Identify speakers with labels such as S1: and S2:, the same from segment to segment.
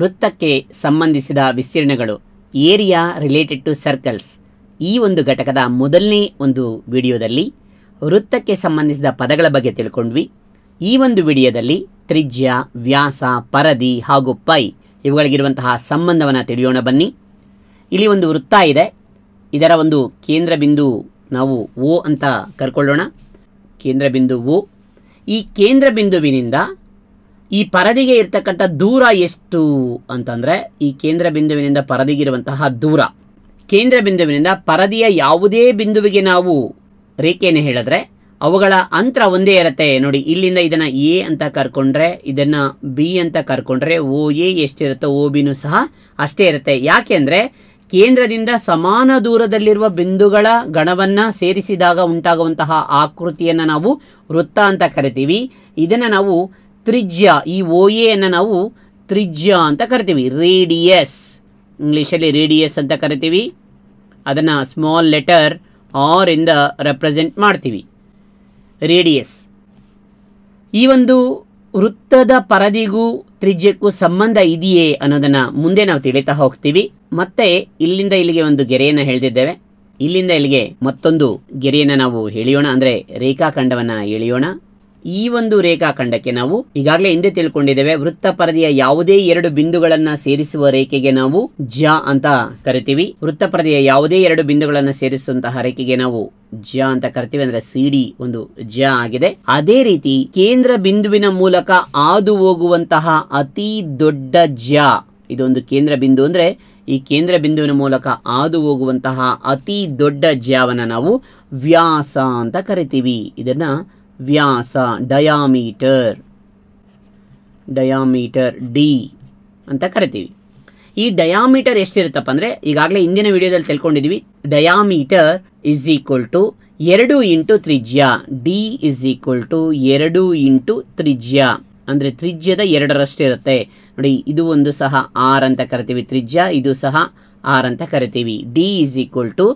S1: ವೃತ್ತಕ್ಕೆ ಸಂಬಂಧಿಸಿದ ವಿಸ್ತೀರ್ಣಗಳು ಏರಿಯಾ ರಿಲೇಟೆಡ್ ಟು ಸರ್ಕಲ್ಸ್ ಈ ಒಂದು ಘಟಕದ ಮೊದಲನೇ ಒಂದು ವಿಡಿಯೋದಲ್ಲಿ ವೃತ್ತಕ್ಕೆ ಸಂಬಂಧಿಸಿದ ಪದಗಳ ಬಗ್ಗೆ ತಿಳ್ಕೊಂಡ್ವಿ ಈ ಒಂದು ವಿಡಿಯೋದಲ್ಲಿ ತ್ರಿಜ್ಯ ವ್ಯಾಸ ಪರದಿ ಹಾಗೂ ಪೈ ಇವುಗಳಿಗಿರುವಂತಹ ಸಂಬಂಧವನ್ನು ತಿಳಿಯೋಣ ಬನ್ನಿ ಇಲ್ಲಿ ಒಂದು ವೃತ್ತ ಇದೆ ಇದರ ಒಂದು ಕೇಂದ್ರ ಬಿಂದು ನಾವು ಓ ಅಂತ ಕರ್ಕೊಳ್ಳೋಣ ಕೇಂದ್ರ ಬಿಂದು ಓ ಈ ಕೇಂದ್ರ ಬಿಂದುವಿನಿಂದ ಈ ಪರದಿಗೆ ಇರ್ತಕ್ಕಂಥ ದೂರ ಎಷ್ಟು ಅಂತಂದರೆ ಈ ಕೇಂದ್ರ ಬಿಂದುವಿನಿಂದ ಪರದಿಗಿರುವಂತಹ ದೂರ ಕೇಂದ್ರ ಬಿಂದುವಿನಿಂದ ಪರದಿಯ ಯಾವುದೇ ಬಿಂದುವಿಗೆ ನಾವು ರೇಖೆಯನ್ನು ಹೇಳಿದ್ರೆ ಅವುಗಳ ಅಂತರ ಒಂದೇ ಇರುತ್ತೆ ನೋಡಿ ಇಲ್ಲಿಂದ ಇದನ್ನು ಎ ಅಂತ ಕರ್ಕೊಂಡ್ರೆ ಇದನ್ನು ಬಿ ಅಂತ ಕರ್ಕೊಂಡ್ರೆ ಓ ಎ ಎಷ್ಟಿರುತ್ತೋ ಓ ಬಿನೂ ಸಹ ಅಷ್ಟೇ ಇರುತ್ತೆ ಅಂದರೆ ಕೇಂದ್ರದಿಂದ ಸಮಾನ ದೂರದಲ್ಲಿರುವ ಬಿಂದುಗಳ ಗಣವನ್ನು ಸೇರಿಸಿದಾಗ ಉಂಟಾಗುವಂತಹ ಆಕೃತಿಯನ್ನು ನಾವು ವೃತ್ತ ಅಂತ ಕರಿತೀವಿ ಇದನ್ನು ನಾವು ತ್ರಿಜ್ಯ ಈ ಓ ಎನ್ನು ನಾವು ತ್ರಿಜ್ಯ ಅಂತ ಕರಿತೀವಿ ರೇಡಿಯಸ್ ಇಂಗ್ಲೀಷಲ್ಲಿ ರೇಡಿಯಸ್ ಅಂತ ಕರಿತೀವಿ ಅದನ್ನು ಸ್ಮಾಲ್ ಲೆಟರ್ ಆರ್ ಇಂದ ರೆಪ್ರೆಸೆಂಟ್ ಮಾಡ್ತೀವಿ ರೇಡಿಯಸ್ ಈ ಒಂದು ವೃತ್ತದ ಪರದಿಗೂ ತ್ರಿಜ್ಯಕ್ಕೂ ಸಂಬಂಧ ಇದೆಯೇ ಅನ್ನೋದನ್ನು ಮುಂದೆ ನಾವು ತಿಳಿತಾ ಹೋಗ್ತೀವಿ ಮತ್ತೆ ಇಲ್ಲಿಂದ ಇಲ್ಲಿಗೆ ಒಂದು ಗೆರೆಯನ್ನು ಹೇಳ್ದಿದ್ದೇವೆ ಇಲ್ಲಿಂದ ಇಲ್ಲಿಗೆ ಮತ್ತೊಂದು ಗೆರೆಯನ್ನು ನಾವು ಹೇಳಿಯೋಣ ಅಂದರೆ ರೇಖಾಖಂಡವನ್ನು ಎಳೆಯೋಣ ಈ ಒಂದು ರೇಖಾಖಂಡಕ್ಕೆ ನಾವು ಈಗಾಗಲೇ ಹಿಂದೆ ತಿಳ್ಕೊಂಡಿದ್ದೇವೆ ಪರದೆಯ ಯಾವುದೇ ಎರಡು ಬಿಂದುಗಳನ್ನ ಸೇರಿಸುವ ರೇಖೆಗೆ ನಾವು ಜ ಅಂತ ಕರಿತೀವಿ ಪರದೆಯ ಯಾವುದೇ ಎರಡು ಬಿಂದುಗಳನ್ನ ಸೇರಿಸುವಂತಹ ರೇಖೆಗೆ ನಾವು ಜ ಅಂತ ಕರಿತೀವಿ ಅಂದ್ರೆ ಸಿಡಿ ಒಂದು ಜ ಆಗಿದೆ ಅದೇ ರೀತಿ ಕೇಂದ್ರ ಬಿಂದುವಿನ ಮೂಲಕ ಹಾದು ಹೋಗುವಂತಹ ಅತಿ ದೊಡ್ಡ ಜ ಇದೊಂದು ಕೇಂದ್ರ ಬಿಂದು ಅಂದ್ರೆ ಈ ಕೇಂದ್ರ ಬಿಂದುವಿನ ಮೂಲಕ ಹಾದು ಹೋಗುವಂತಹ ಅತಿ ದೊಡ್ಡ ಜಾವನ ನಾವು ವ್ಯಾಸ ಅಂತ ಕರಿತೀವಿ ಇದನ್ನ ವ್ಯಾಸ ಡಯಾಮೀಟರ್ ಡಯಾಮೀಟರ್ ಡಿ ಅಂತ ಕರಿತೀವಿ ಈ ಡಯಾಮೀಟರ್ ಎಷ್ಟಿರುತ್ತಪ್ಪ ಅಂದರೆ ಈಗಾಗಲೇ ಹಿಂದಿನ ವಿಡಿಯೋದಲ್ಲಿ ತಿಳ್ಕೊಂಡಿದ್ದೀವಿ ಡಯಾಮೀಟರ್ ಇಸ್ ಈಕ್ವಲ್ ಟು ಎರಡು ಇಂಟು ತ್ರಿಜ್ಯ ಡಿ ಇಸ್ ಈಕ್ವಲ್ ಟು ಎರಡು ಇಂಟು ತ್ರಿಜ್ಯ ಅಂದರೆ ತ್ರಿಜ್ಯದ ಎರಡರಷ್ಟಿರುತ್ತೆ ನೋಡಿ ಇದು ಒಂದು ಸಹ ಆರ್ ಅಂತ ಕರಿತೀವಿ ತ್ರಿಜ್ಯ ಇದು ಸಹ ಆರ್ ಅಂತ ಕರಿತೀವಿ ಡಿ ಇಸ್ ಈಕ್ವಲ್ ಟು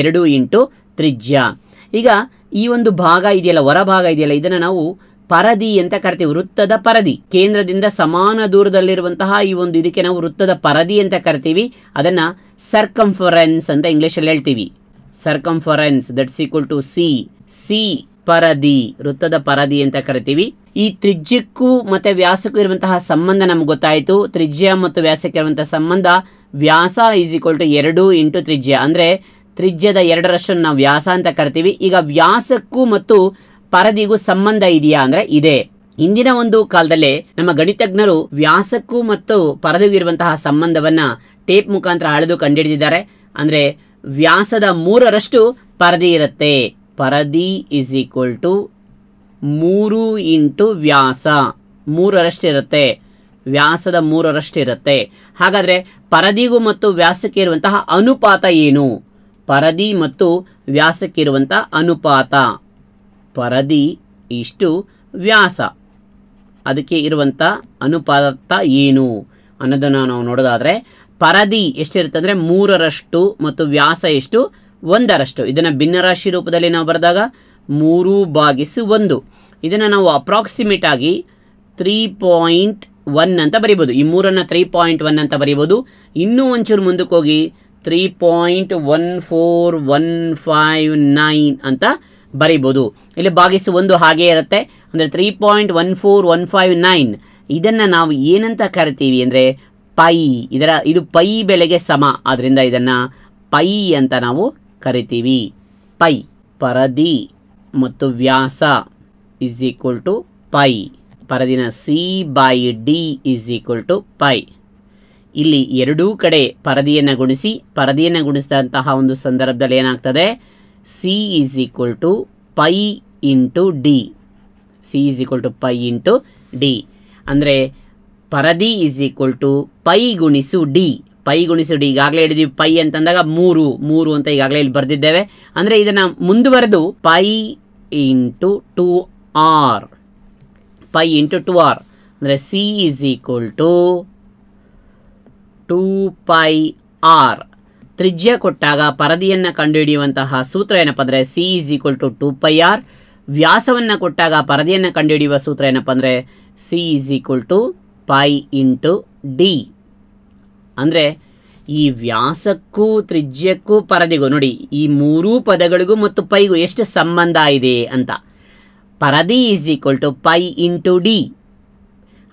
S1: ಎರಡು ಇಂಟು ತ್ರಿಜ್ಯ ಈಗ ಈ ಒಂದು ಭಾಗ ಇದೆಯಲ್ಲ ಹೊರ ಭಾಗ ಇದೆಯಲ್ಲ ಇದನ್ನು ನಾವು ಪರದಿ ಅಂತ ಕರಿತೀವಿ ವೃತ್ತದ ಪರದಿ ಕೇಂದ್ರದಿಂದ ಸಮಾನ ದೂರದಲ್ಲಿರುವಂತಹ ಈ ಒಂದು ಇದಕ್ಕೆ ನಾವು ವೃತ್ತದ ಪರದಿ ಅಂತ ಕರಿತೀವಿ ಅದನ್ನ ಸರ್ಕಂಫರೆನ್ಸ್ ಅಂತ ಇಂಗ್ಲಿಷ್ ಅಲ್ಲಿ ಹೇಳ್ತೀವಿ circumference that's equal to C C ಪರದಿ ವೃತ್ತದ ಪರದಿ ಅಂತ ಕರಿತೀವಿ ಈ ತ್ರಿಜ್ಯಕ್ಕೂ ಮತ್ತೆ ವ್ಯಾಸಕ್ಕೂ ಇರುವಂತಹ ಸಂಬಂಧ ನಮ್ಗೆ ಗೊತ್ತಾಯಿತು ತ್ರಿಜ್ಯ ಮತ್ತು ವ್ಯಾಸಕ್ಕೆ ಇರುವಂತಹ ಸಂಬಂಧ ವ್ಯಾಸ ಈಸ್ ಈಕ್ವಲ್ ಟು ಎರಡು ಇಂಟು ತ್ರಿಜ್ಯ ಅಂದ್ರೆ ತ್ರಿಜ್ಯದ ಎರಡರಷ್ಟನ್ನು ನಾವು ವ್ಯಾಸ ಅಂತ ಕರಿತೀವಿ ಈಗ ವ್ಯಾಸಕ್ಕೂ ಮತ್ತು ಪರದಿಗೂ ಸಂಬಂಧ ಇದೆಯಾ ಅಂದರೆ ಇದೆ ಇಂದಿನ ಒಂದು ಕಾಲದಲ್ಲಿ ನಮ್ಮ ಗಣಿತಜ್ಞರು ವ್ಯಾಸಕ್ಕೂ ಮತ್ತು ಪರದಿಗೂ ಇರುವಂತಹ ಸಂಬಂಧವನ್ನ ಟೇಪ್ ಮುಖಾಂತರ ಅಳೆದು ಕಂಡುಹಿಡಿದಿದ್ದಾರೆ ಅಂದರೆ ವ್ಯಾಸದ ಮೂರರಷ್ಟು ಪರದಿ ಇರುತ್ತೆ ಪರದಿ ಇಸ್ ಈಕ್ವಲ್ ಟು ಮೂರು ಇಂಟು ವ್ಯಾಸ ಮೂರರಷ್ಟು ಇರುತ್ತೆ ವ್ಯಾಸದ ಮೂರರಷ್ಟು ಇರುತ್ತೆ ಹಾಗಾದರೆ ಪರದಿಗೂ ಮತ್ತು ವ್ಯಾಸಕ್ಕೆ ಇರುವಂತಹ ಅನುಪಾತ ಏನು ಪರದಿ ಮತ್ತು ವ್ಯಾಸಕ್ಕಿರುವಂಥ ಅನುಪಾತ ಪರದಿ ಇಷ್ಟು ವ್ಯಾಸ ಅದಕ್ಕೆ ಇರುವಂಥ ಅನುಪಾತ ಏನು ಅನ್ನೋದನ್ನು ನಾವು ನೋಡೋದಾದರೆ ಪರದಿ ಎಷ್ಟಿರುತ್ತೆ ಅಂದರೆ ಮೂರರಷ್ಟು ಮತ್ತು ವ್ಯಾಸ ಎಷ್ಟು ಒಂದರಷ್ಟು ಇದನ್ನು ಭಿನ್ನರಾಶಿ ರೂಪದಲ್ಲಿ ನಾವು ಬರೆದಾಗ ಮೂರು ಭಾಗಿಸು ಒಂದು ಇದನ್ನು ನಾವು ಅಪ್ರಾಕ್ಸಿಮೇಟ್ ಆಗಿ ತ್ರೀ ಪಾಯಿಂಟ್ ಒನ್ ಅಂತ ಬರಿಬೋದು ಈ ಮೂರನ್ನು ತ್ರೀ ಪಾಯಿಂಟ್ ಒನ್ ಅಂತ ಬರಿಬೋದು ಇನ್ನೂ ಒಂಚೂರು ಮುಂದಕ್ಕೆ ಹೋಗಿ three point one four one five nine ಅಂತ ಬರಿಬೋದು ಇಲ್ಲಿ ಭಾಗಿಸು ಒಂದು ಹಾಗೆ ಇರುತ್ತೆ ಅಂದರೆ three point one four one five nine ಇದನ್ನು ನಾವು ಏನಂತ ಕರಿತೀವಿ ಅಂದರೆ ಪೈ ಇದರ ಇದು ಪೈ ಬೆಲೆಗೆ ಸಮ ಆದ್ದರಿಂದ ಇದನ್ನು ಪೈ ಅಂತ ನಾವು ಕರಿತೀವಿ ಪೈ ಪರದಿ ಮತ್ತು ವ್ಯಾಸ ಇಸ್ ಈಕ್ವಲ್ ಟು ಪೈ ಪರದಿನ C by D is equal to pi ಇಲ್ಲಿ ಎರಡೂ ಕಡೆ ಪರದಿಯನ್ನು ಗುಣಿಸಿ ಪರದಿಯನ್ನು ಗುಣಿಸಿದಂತಹ ಒಂದು ಸಂದರ್ಭದಲ್ಲಿ ಏನಾಗ್ತದೆ C is equal to pi into D C is equal to pi into D ಅಂದರೆ ಪರದಿ ಈಸ್ ಈಕ್ವಲ್ ಟು ಪೈ ಗುಣಿಸು ಡಿ ಪೈ ಗುಣಿಸು ಡಿ ಈಗಾಗಲೇ ಹೇಳಿದ್ವಿ ಪೈ ಅಂತಂದಾಗ ಮೂರು ಮೂರು ಅಂತ ಈಗಾಗಲೇ ಇಲ್ಲಿ ಬರೆದಿದ್ದೇವೆ ಅಂದರೆ ಇದನ್ನು ಮುಂದುವರೆದು pi into two R pi into two R ಅಂದರೆ C is equal to two pi R ತ್ರಿಜ್ಯ ಕೊಟ್ಟಾಗ ಪರದಿಯನ್ನು ಕಂಡುಹಿಡಿಯುವಂತಹ ಸೂತ್ರ ಏನಪ್ಪ ಅಂದರೆ C is equal to two pi R ವ್ಯಾಸವನ್ನು ಕೊಟ್ಟಾಗ ಪರದಿಯನ್ನು ಕಂಡುಹಿಡಿಯುವ ಸೂತ್ರ ಏನಪ್ಪ ಅಂದರೆ C is equal to pi into D ಅಂದರೆ ಈ ವ್ಯಾಸಕ್ಕೂ ತ್ರಿಜ್ಯಕ್ಕೂ ಪರದಿಗೂ ನೋಡಿ ಈ ಮೂರೂ ಪದಗಳಿಗೂ ಮತ್ತು ಪೈಗೂ ಎಷ್ಟು ಸಂಬಂಧ ಇದೆ ಅಂತ ಪರದಿ is equal to pi into D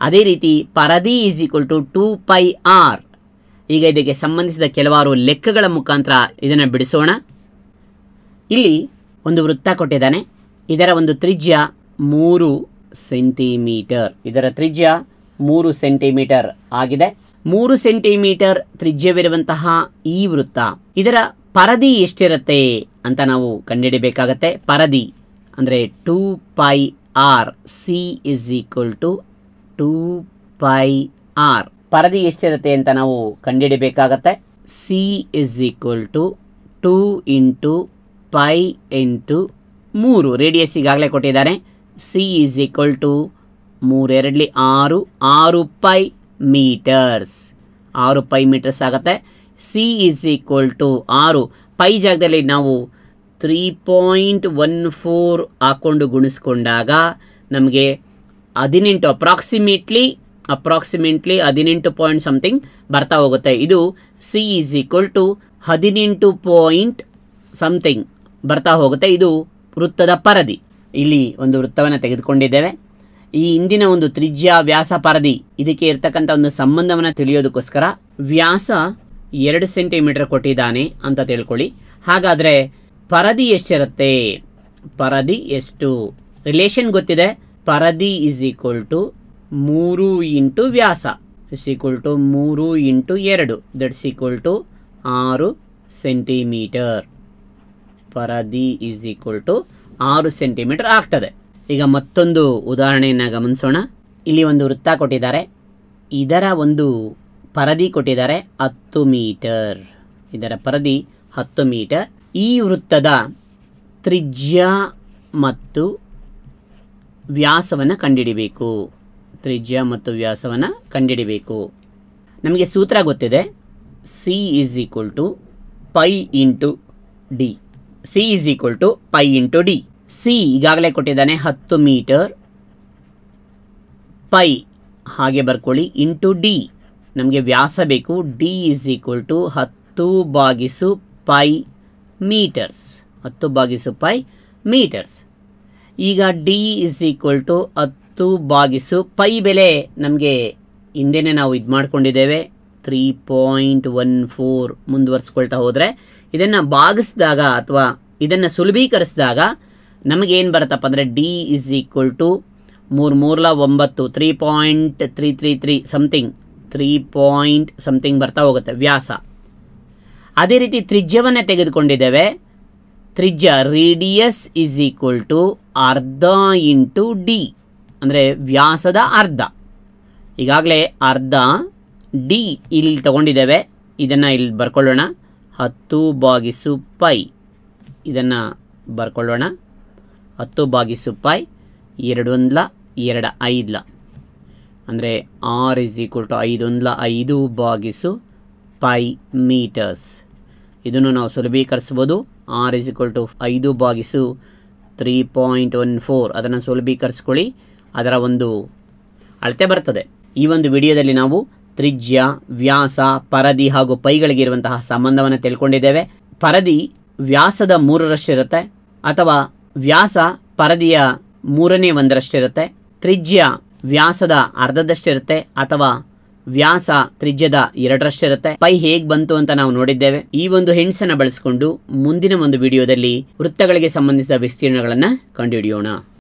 S1: ಅದೇ ರೀತಿ ಪರದಿ is equal to two pi R ಈಗ ಇದಕ್ಕೆ ಸಂಬಂಧಿಸಿದ ಕೆಲವಾರು ಲೆಕ್ಕಗಳ ಮುಖಾಂತರ ಇದನ್ನು ಬಿಡಿಸೋಣ ಇಲ್ಲಿ ಒಂದು ವೃತ್ತ ಕೊಟ್ಟಿದ್ದಾನೆ ಇದರ ಒಂದು ತ್ರಿಜ್ಯ ಮೂರು ಸೆಂಟಿಮೀಟರ್ ಇದರ ತ್ರಿಜ್ಯ ಮೂರು ಸೆಂಟಿಮೀಟರ್ ಆಗಿದೆ ಮೂರು ಸೆಂಟಿಮೀಟರ್ ತ್ರಿಜ್ಯವಿರುವಂತಹ ಈ ವೃತ್ತ ಇದರ ಪರದಿ ಎಷ್ಟಿರುತ್ತೆ ಅಂತ ನಾವು ಕಂಡುಹಿಡಬೇಕಾಗತ್ತೆ ಪರದಿ ಅಂದರೆ two pi R C is equal to two pi R ಪರದಿ ಎಷ್ಟಿರುತ್ತೆ ಅಂತ ನಾವು ಕಂಡುಹಿಡಬೇಕಾಗತ್ತೆ C is equal to two into pi into ಮೂರು ರೇಡಿಯಸ್ ಈಗಾಗಲೇ ಕೊಟ್ಟಿದ್ದಾರೆ ಸಿ ಇಸ್ ಈಕ್ವಲ್ ಟು ಮೂರೆರಡಲಿ ಆರು ಆರು ಪೈ ಮೀಟರ್ಸ್ ಆರು ಪೈ ಮೀಟರ್ಸ್ ಆಗುತ್ತೆ ಸಿ ಇಸ್ ಈಕ್ವಲ್ ಟು ಆರು ಪೈ ಜಾಗದಲ್ಲಿ ನಾವು ತ್ರೀ ಪಾಯಿಂಟ್ ಒನ್ ಫೋರ್ ಹಾಕ್ಕೊಂಡು ಗುಣಿಸ್ಕೊಂಡಾಗ ನಮಗೆ ಹದಿನೆಂಟು ಅಪ್ರಾಕ್ಸಿಮೇಟ್ಲಿ ಅಪ್ರಾಕ್ಸಿಮೇಟ್ಲಿ ಹದಿನೆಂಟು ಪಾಯಿಂಟ್ ಸಮಥಿಂಗ್ ಬರ್ತಾ ಹೋಗುತ್ತೆ ಇದು ಸಿ ಈಸ್ ಈಕ್ವಲ್ ಟು ಹದಿನೆಂಟು ಪಾಯಿಂಟ್ ಸಮಥಿಂಗ್ ಬರ್ತಾ ಹೋಗುತ್ತೆ ಇದು ವೃತ್ತದ ಪರದಿ ಇಲ್ಲಿ ಒಂದು ವೃತ್ತವನ್ನು ತೆಗೆದುಕೊಂಡಿದ್ದೇವೆ ಈ ಹಿಂದಿನ ಒಂದು ತ್ರಿಜ್ಯ ವ್ಯಾಸ ಪರದಿ ಇದಕ್ಕೆ ಇರ್ತಕ್ಕಂಥ ಒಂದು ಸಂಬಂಧವನ್ನು ತಿಳಿಯೋದಕ್ಕೋಸ್ಕರ ವ್ಯಾಸ ಎರಡು ಸೆಂಟಿಮೀಟರ್ ಕೊಟ್ಟಿದ್ದಾನೆ ಅಂತ ತಿಳ್ಕೊಳ್ಳಿ ಹಾಗಾದರೆ ಪರದಿ ಎಷ್ಟಿರುತ್ತೆ ಪರದಿ ಎಷ್ಟು ರಿಲೇಷನ್ ಗೊತ್ತಿದೆ ಪರದಿ ಈಸ್ ಈಕ್ವಲ್ ಟು ಮೂರು ಇಂಟು ವ್ಯಾಸ ಇಸ್ ಈಕ್ವಲ್ ಟು ಮೂರು ಇಂಟು ಎರಡು ದಟ್ಸ್ ಈಕ್ವಲ್ ಟು ಆರು ಸೆಂಟಿಮೀಟರ್ ಪರದಿ ಈಸ್ ಈಕ್ವಲ್ ಟು ಆರು ಸೆಂಟಿಮೀಟರ್ ಆಗ್ತದೆ ಈಗ ಮತ್ತೊಂದು ಉದಾಹರಣೆಯನ್ನು ಗಮನಿಸೋಣ ಇಲ್ಲಿ ಒಂದು ವೃತ್ತ ಕೊಟ್ಟಿದ್ದಾರೆ ಇದರ ಒಂದು ಪರದಿ ಕೊಟ್ಟಿದ್ದಾರೆ ಹತ್ತು ಮೀಟರ್ ಇದರ ಪರದಿ ಹತ್ತು ಮೀಟರ್ ಈ ವೃತ್ತದ ತ್ರಿಜ್ಯ ಮತ್ತು ವ್ಯಾಸವನ್ನು ಕಂಡುಹಿಡಿಬೇಕು ತ್ರಿಜ್ಯ ಮತ್ತು ವ್ಯಾಸವನ್ನು ಕಂಡಿಡಿಬೇಕು ನಮಗೆ ಸೂತ್ರ ಗೊತ್ತಿದೆ C is equal to pi into D C is equal to pi into D C ಈಗಾಗಲೇ ಕೊಟ್ಟಿದ್ದಾನೆ ಹತ್ತು ಮೀಟರ್ ಪೈ ಹಾಗೆ ಬರ್ಕೊಳ್ಳಿ ಇಂಟು ಡಿ ನಮಗೆ ವ್ಯಾಸ ಬೇಕು ಡಿ ಈಸ್ ಈಕ್ವಲ್ ಟು ಹತ್ತು ಬಾಗಿಸು ಪೈ ಮೀಟರ್ಸ್ ಹತ್ತು ಬಾಗಿಸು ಪೈ ಮೀಟರ್ಸ್ ಈಗ ಡಿ ಈಸ್ ಈಕ್ವಲ್ ಟು ಹತ್ತು ಹತ್ತು ಬಾಗಿಸು ಪೈ ಬೆಲೆ ನಮಗೆ ಹಿಂದೆನೆ ನಾವು ಇದು ಮಾಡಿಕೊಂಡಿದ್ದೇವೆ ತ್ರೀ ಪಾಯಿಂಟ್ ಒನ್ ಫೋರ್ ಮುಂದುವರ್ಸ್ಕೊಳ್ತಾ ಹೋದರೆ ಇದನ್ನು ಭಾಗಿಸಿದಾಗ ಅಥವಾ ಇದನ್ನು ಸುಲಭೀಕರಿಸಿದಾಗ ನಮಗೇನು ಬರುತ್ತಪ್ಪ ಅಂದರೆ ಡಿ ಇಸ್ ಈಕ್ವಲ್ ಟು ಮೂರು ಮೂರ್ಲ ಒಂಬತ್ತು three point three three three something three point something ಬರ್ತಾ ಹೋಗುತ್ತೆ ವ್ಯಾಸ ಅದೇ ರೀತಿ ತ್ರಿಜ್ಯವನ್ನು ತೆಗೆದುಕೊಂಡಿದ್ದೇವೆ ತ್ರಿಜ್ಯ ರೇಡಿಯಸ್ ಇಸ್ ಈಕ್ವಲ್ ಟು ಅರ್ಧ ಇಂಟು ಡಿ ಅಂದರೆ ವ್ಯಾಸದ ಅರ್ಧ ಈಗಾಗಲೇ ಅರ್ಧ ಡಿ ಇಲ್ಲಿ ತಗೊಂಡಿದ್ದೇವೆ ಇದನ್ನು ಇಲ್ಲಿ ಬರ್ಕೊಳ್ಳೋಣ ಹತ್ತು ಬಾಗಿಸು ಪೈ ಇದನ್ನು ಬರ್ಕೊಳ್ಳೋಣ ಹತ್ತು ಬಾಗಿಸು ಪೈ ಎರಡೊಂದ್ಲ ಎರಡು ಐದ್ಲ ಅಂದರೆ ಆರ್ ಇಸ್ ಈಕ್ವಲ್ ಟು ಐದೊಂದ್ಲ ಐದು ಬಾಗಿಸು ಪೈ ಮೀಟರ್ಸ್ ಇದನ್ನು ನಾವು ಸುಲಭೀಕರಿಸ್ಬೋದು ಆರ್ ಇಸ್ ಈಕ್ವಲ್ ಟು ಐದು ಬಾಗಿಸು ತ್ರೀ ಪಾಯಿಂಟ್ ಒನ್ ಫೋರ್ ಅದನ್ನು ಸುಲಭೀಕರಿಸ್ಕೊಳ್ಳಿ ಅದರ ಒಂದು ಅಳತೆ ಬರ್ತದೆ ಈ ಒಂದು ವಿಡಿಯೋದಲ್ಲಿ ನಾವು ತ್ರಿಜ್ಯ ವ್ಯಾಸ ಪರದಿ ಹಾಗೂ ಪೈಗಳಿಗೆ ಇರುವಂತಹ ಸಂಬಂಧವನ್ನು ತಿಳ್ಕೊಂಡಿದ್ದೇವೆ ಪರದಿ ವ್ಯಾಸದ ಮೂರರಷ್ಟಿರುತ್ತೆ ಅಥವಾ ವ್ಯಾಸ ಪರದಿಯ ಮೂರನೇ ಒಂದರಷ್ಟಿರುತ್ತೆ ತ್ರಿಜ್ಯ ವ್ಯಾಸದ ಅರ್ಧದಷ್ಟಿರುತ್ತೆ ಅಥವಾ ವ್ಯಾಸ ತ್ರಿಜ್ಯದ ಎರಡರಷ್ಟಿರುತ್ತೆ ಪೈ ಹೇಗೆ ಬಂತು ಅಂತ ನಾವು ನೋಡಿದ್ದೇವೆ ಈ ಒಂದು ಹೆಣ್ಸನ್ನು ಬಳಸಿಕೊಂಡು ಮುಂದಿನ ಒಂದು ವಿಡಿಯೋದಲ್ಲಿ ವೃತ್ತಗಳಿಗೆ ಸಂಬಂಧಿಸಿದ ವಿಸ್ತೀರ್ಣಗಳನ್ನು ಕಂಡುಹಿಡಿಯೋಣ